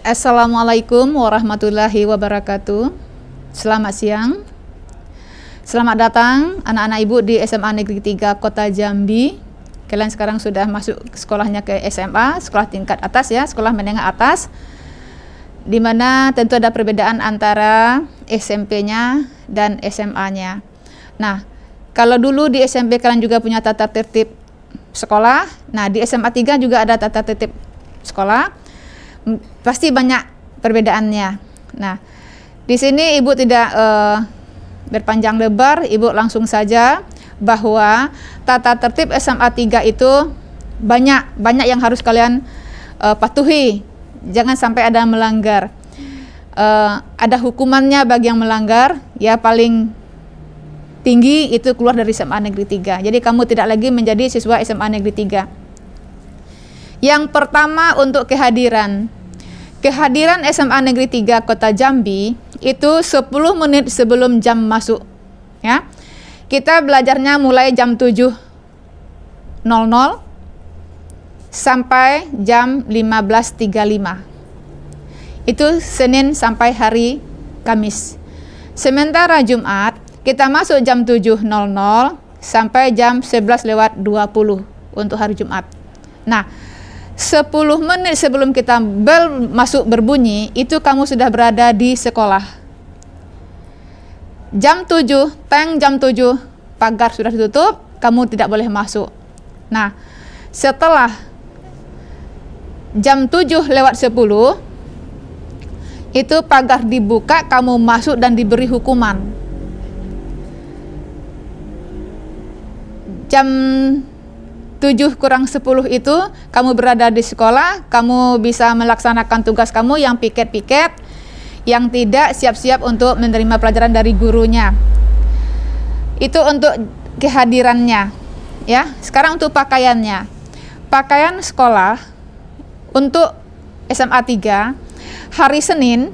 Assalamualaikum warahmatullahi wabarakatuh. Selamat siang. Selamat datang anak-anak ibu di SMA Negeri 3 Kota Jambi. Kalian sekarang sudah masuk sekolahnya ke SMA, sekolah tingkat atas ya, sekolah menengah atas. Di mana tentu ada perbedaan antara SMP-nya dan SMA-nya. Nah, kalau dulu di SMP kalian juga punya tata tertib sekolah. Nah, di SMA 3 juga ada tata tertib sekolah pasti banyak perbedaannya. Nah, di sini ibu tidak uh, berpanjang lebar, ibu langsung saja bahwa tata tertib SMA 3 itu banyak banyak yang harus kalian uh, patuhi. Jangan sampai ada yang melanggar. Uh, ada hukumannya bagi yang melanggar, ya paling tinggi itu keluar dari SMA Negeri 3. Jadi kamu tidak lagi menjadi siswa SMA Negeri 3. Yang pertama untuk kehadiran. Kehadiran SMA Negeri 3 Kota Jambi itu 10 menit sebelum jam masuk. Ya. Kita belajarnya mulai jam 7.00 sampai jam 15.35. Itu Senin sampai hari Kamis. Sementara Jumat kita masuk jam 7.00 sampai jam 11 lewat 20 untuk hari Jumat. Nah, 10 menit sebelum kita bel masuk berbunyi, itu kamu sudah berada di sekolah. Jam 7, tank jam 7, pagar sudah ditutup, kamu tidak boleh masuk. Nah, setelah jam 7 lewat 10, itu pagar dibuka, kamu masuk dan diberi hukuman. Jam 7 kurang 10 itu kamu berada di sekolah, kamu bisa melaksanakan tugas kamu yang piket-piket, yang tidak siap-siap untuk menerima pelajaran dari gurunya. Itu untuk kehadirannya. Ya, sekarang untuk pakaiannya. Pakaian sekolah untuk SMA 3 hari Senin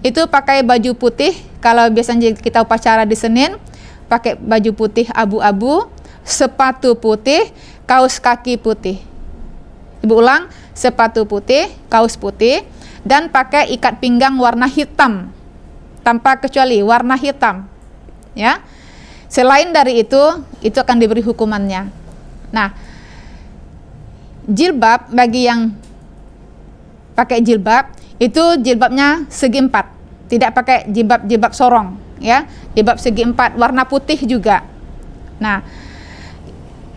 itu pakai baju putih kalau biasanya kita upacara di Senin pakai baju putih abu-abu sepatu putih, kaos kaki putih. Ibu ulang, sepatu putih, kaos putih, dan pakai ikat pinggang warna hitam. Tanpa kecuali warna hitam. Ya. Selain dari itu, itu akan diberi hukumannya. Nah, jilbab bagi yang pakai jilbab itu jilbabnya segi empat, tidak pakai jilbab jilbab sorong, ya, jilbab segi empat warna putih juga. Nah,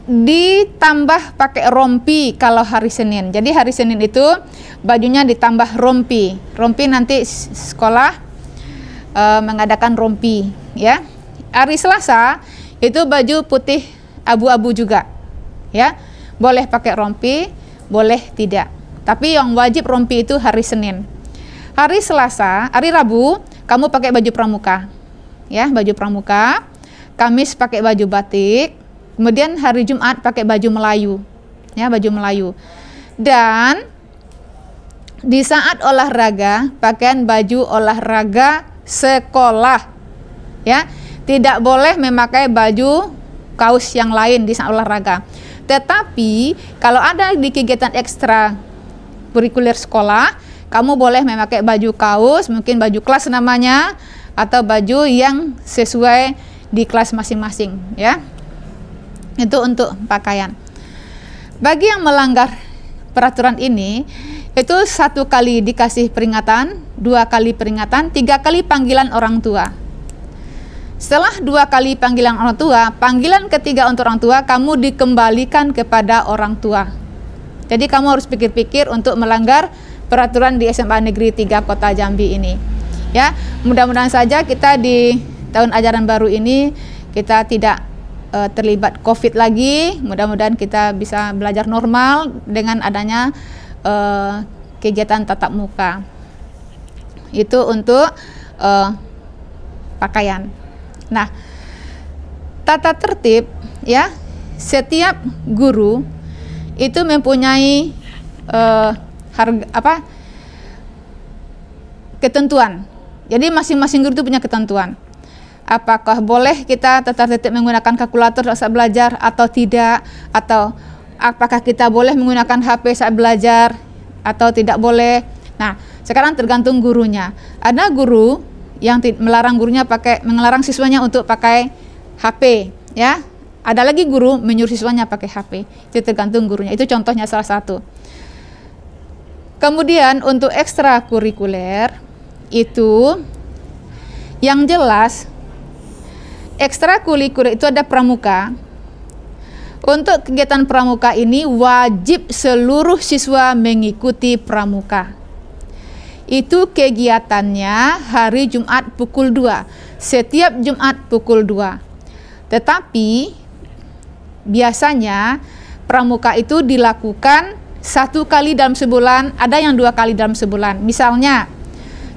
ditambah pakai rompi kalau hari Senin. Jadi hari Senin itu bajunya ditambah rompi. Rompi nanti sekolah e, mengadakan rompi, ya. Hari Selasa itu baju putih abu-abu juga, ya. Boleh pakai rompi, boleh tidak. Tapi yang wajib rompi itu hari Senin. Hari Selasa, hari Rabu kamu pakai baju pramuka, ya, baju pramuka. Kamis pakai baju batik, Kemudian hari Jumat pakai baju Melayu. Ya, baju Melayu. Dan di saat olahraga, pakaian baju olahraga sekolah. Ya, tidak boleh memakai baju kaos yang lain di saat olahraga. Tetapi kalau ada di kegiatan ekstra kurikuler sekolah, kamu boleh memakai baju kaos, mungkin baju kelas namanya atau baju yang sesuai di kelas masing-masing, ya itu untuk pakaian bagi yang melanggar peraturan ini itu satu kali dikasih peringatan dua kali peringatan tiga kali panggilan orang tua setelah dua kali panggilan orang tua panggilan ketiga untuk orang tua kamu dikembalikan kepada orang tua jadi kamu harus pikir-pikir untuk melanggar peraturan di SMA Negeri 3 Kota Jambi ini. Ya, mudah-mudahan saja kita di tahun ajaran baru ini kita tidak uh, terlibat COVID lagi. Mudah-mudahan kita bisa belajar normal dengan adanya uh, kegiatan tatap muka. Itu untuk uh, pakaian. Nah, tata tertib ya, setiap guru itu mempunyai uh, harga apa? ketentuan. Jadi masing-masing guru itu punya ketentuan apakah boleh kita tetap-tetap menggunakan kalkulator saat belajar atau tidak atau apakah kita boleh menggunakan HP saat belajar atau tidak boleh nah sekarang tergantung gurunya ada guru yang melarang gurunya pakai melarang siswanya untuk pakai HP ya ada lagi guru menyuruh siswanya pakai HP itu tergantung gurunya itu contohnya salah satu kemudian untuk ekstrakurikuler itu yang jelas ekstrakurikuler itu ada pramuka. Untuk kegiatan pramuka ini wajib seluruh siswa mengikuti pramuka. Itu kegiatannya hari Jumat pukul 2, setiap Jumat pukul 2. Tetapi biasanya pramuka itu dilakukan satu kali dalam sebulan, ada yang dua kali dalam sebulan. Misalnya,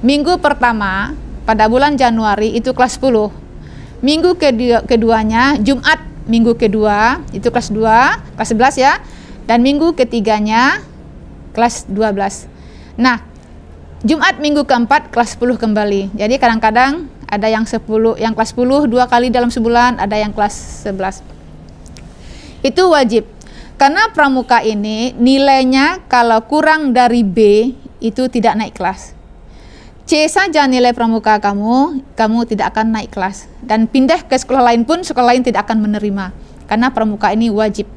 minggu pertama pada bulan Januari itu kelas 10, Minggu kedua, keduanya Jumat minggu kedua itu kelas 2, kelas 11 ya. Dan minggu ketiganya kelas 12. Nah, Jumat minggu keempat kelas 10 kembali. Jadi kadang-kadang ada yang 10, yang kelas 10 dua kali dalam sebulan, ada yang kelas 11. Itu wajib. Karena pramuka ini nilainya kalau kurang dari B itu tidak naik kelas. C saja nilai pramuka kamu, kamu tidak akan naik kelas. Dan pindah ke sekolah lain pun, sekolah lain tidak akan menerima. Karena pramuka ini wajib.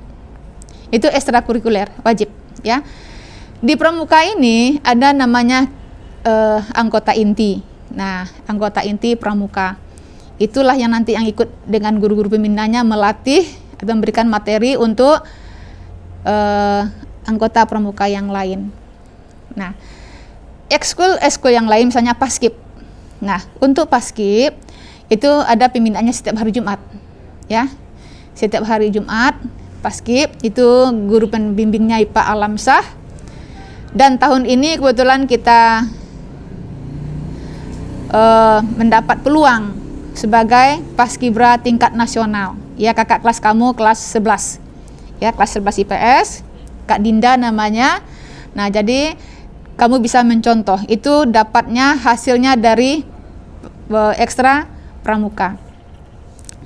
Itu ekstrakurikuler, wajib. ya. Di pramuka ini ada namanya eh, anggota inti. Nah, anggota inti pramuka. Itulah yang nanti yang ikut dengan guru-guru pembinanya melatih atau memberikan materi untuk eh, anggota pramuka yang lain. Nah, ekskul ekskul yang lain misalnya paskib. Nah, untuk paskib itu ada pembinaannya setiap hari Jumat. Ya. Setiap hari Jumat paskib itu guru pembimbingnya IPA Alamsah. Dan tahun ini kebetulan kita uh, mendapat peluang sebagai paskibra tingkat nasional. Ya, kakak kelas kamu kelas 11. Ya, kelas 11 IPS. Kak Dinda namanya. Nah, jadi kamu bisa mencontoh. Itu dapatnya hasilnya dari e, ekstra pramuka.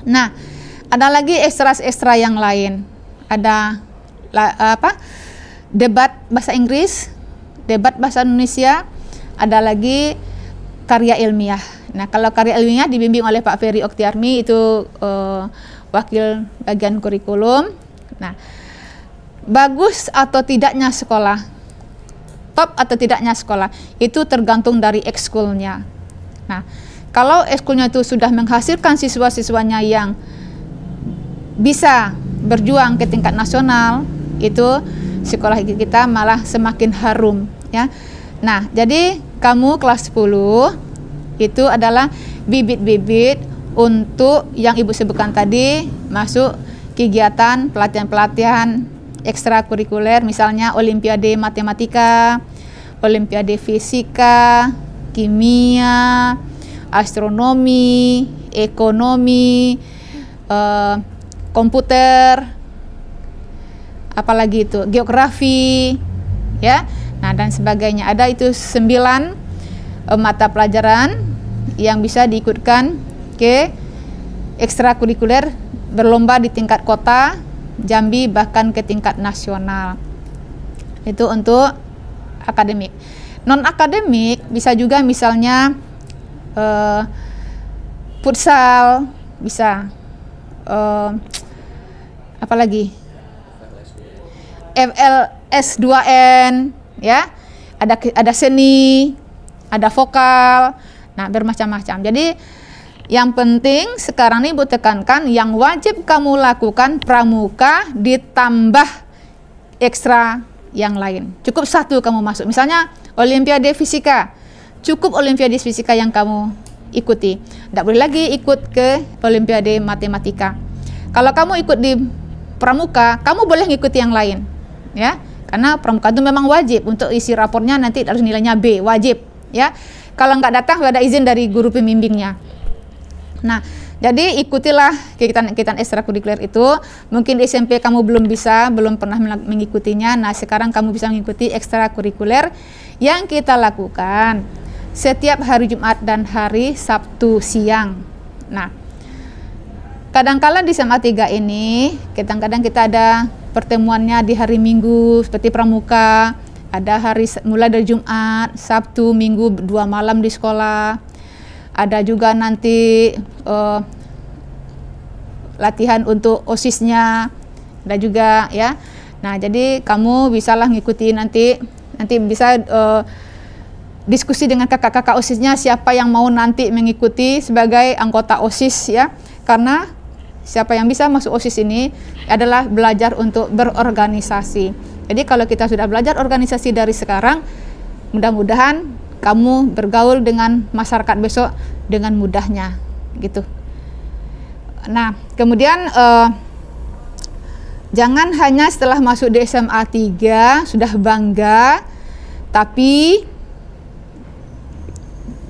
Nah, ada lagi ekstra-ekstra yang lain. Ada la, e, apa? Debat bahasa Inggris, debat bahasa Indonesia, ada lagi karya ilmiah. Nah, kalau karya ilmiah dibimbing oleh Pak Ferry Oktiarmi itu uh, wakil bagian kurikulum. Nah, bagus atau tidaknya sekolah top atau tidaknya sekolah itu tergantung dari ekskulnya. Nah, kalau ekskulnya itu sudah menghasilkan siswa-siswanya yang bisa berjuang ke tingkat nasional, itu sekolah kita malah semakin harum, ya. Nah, jadi kamu kelas 10 itu adalah bibit-bibit untuk yang Ibu sebutkan tadi masuk kegiatan pelatihan-pelatihan ekstrakurikuler misalnya olimpiade matematika, olimpiade fisika, kimia, astronomi, ekonomi, uh, komputer, apalagi itu geografi, ya, nah dan sebagainya. Ada itu sembilan uh, mata pelajaran yang bisa diikutkan ke ekstrakurikuler berlomba di tingkat kota, Jambi bahkan ke tingkat nasional. Itu untuk akademik. Non akademik bisa juga misalnya uh, futsal, bisa uh, apa lagi? FLS2N ya. Ada ada seni, ada vokal, nah bermacam-macam. Jadi yang penting sekarang ini Ibu tekankan yang wajib kamu lakukan pramuka ditambah ekstra yang lain. Cukup satu kamu masuk. Misalnya Olimpiade Fisika. Cukup Olimpiade Fisika yang kamu ikuti. Tidak boleh lagi ikut ke Olimpiade Matematika. Kalau kamu ikut di pramuka, kamu boleh ngikuti yang lain. Ya. Karena pramuka itu memang wajib untuk isi rapornya nanti harus nilainya B, wajib, ya. Kalau nggak datang nggak ada izin dari guru pembimbingnya. Nah, jadi ikutilah kegiatan-kegiatan ekstrakurikuler itu. Mungkin di SMP kamu belum bisa, belum pernah mengikutinya. Nah, sekarang kamu bisa mengikuti ekstrakurikuler yang kita lakukan setiap hari Jumat dan hari Sabtu siang. Nah, kadang kadangkala di SMA 3 ini, kadang-kadang kita ada pertemuannya di hari Minggu seperti pramuka, ada hari mulai dari Jumat, Sabtu, Minggu dua malam di sekolah ada juga nanti uh, latihan untuk osisnya ada juga ya nah jadi kamu bisalah ngikuti nanti nanti bisa uh, diskusi dengan kakak-kakak osisnya siapa yang mau nanti mengikuti sebagai anggota osis ya karena siapa yang bisa masuk OSIS ini adalah belajar untuk berorganisasi. Jadi kalau kita sudah belajar organisasi dari sekarang, mudah-mudahan kamu bergaul dengan masyarakat besok dengan mudahnya gitu. Nah, kemudian uh, jangan hanya setelah masuk di SMA 3 sudah bangga tapi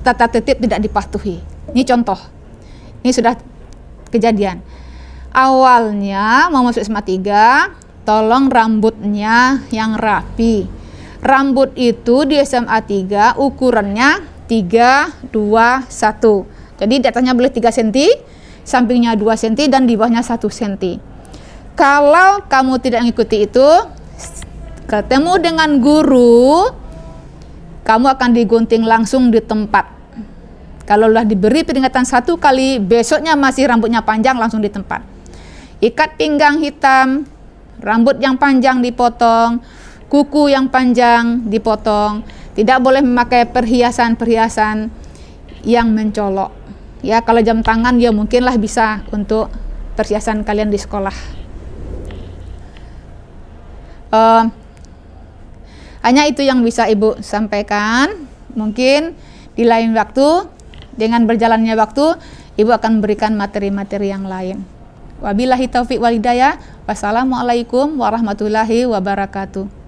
tata tertib tidak dipatuhi. Ini contoh. Ini sudah kejadian. Awalnya mau masuk SMA 3, tolong rambutnya yang rapi Rambut itu di SMA 3 ukurannya 3, 2, 1. Jadi datanya atasnya boleh 3 cm, sampingnya 2 cm, dan di bawahnya 1 cm. Kalau kamu tidak mengikuti itu, ketemu dengan guru, kamu akan digunting langsung di tempat. Kalau sudah diberi peringatan satu kali, besoknya masih rambutnya panjang langsung di tempat. Ikat pinggang hitam, rambut yang panjang dipotong, kuku yang panjang dipotong, tidak boleh memakai perhiasan-perhiasan yang mencolok. Ya, kalau jam tangan ya mungkinlah bisa untuk perhiasan kalian di sekolah. Uh, hanya itu yang bisa Ibu sampaikan. Mungkin di lain waktu, dengan berjalannya waktu, Ibu akan memberikan materi-materi yang lain. Wabillahi taufiq walidaya. Wassalamualaikum warahmatullahi wabarakatuh.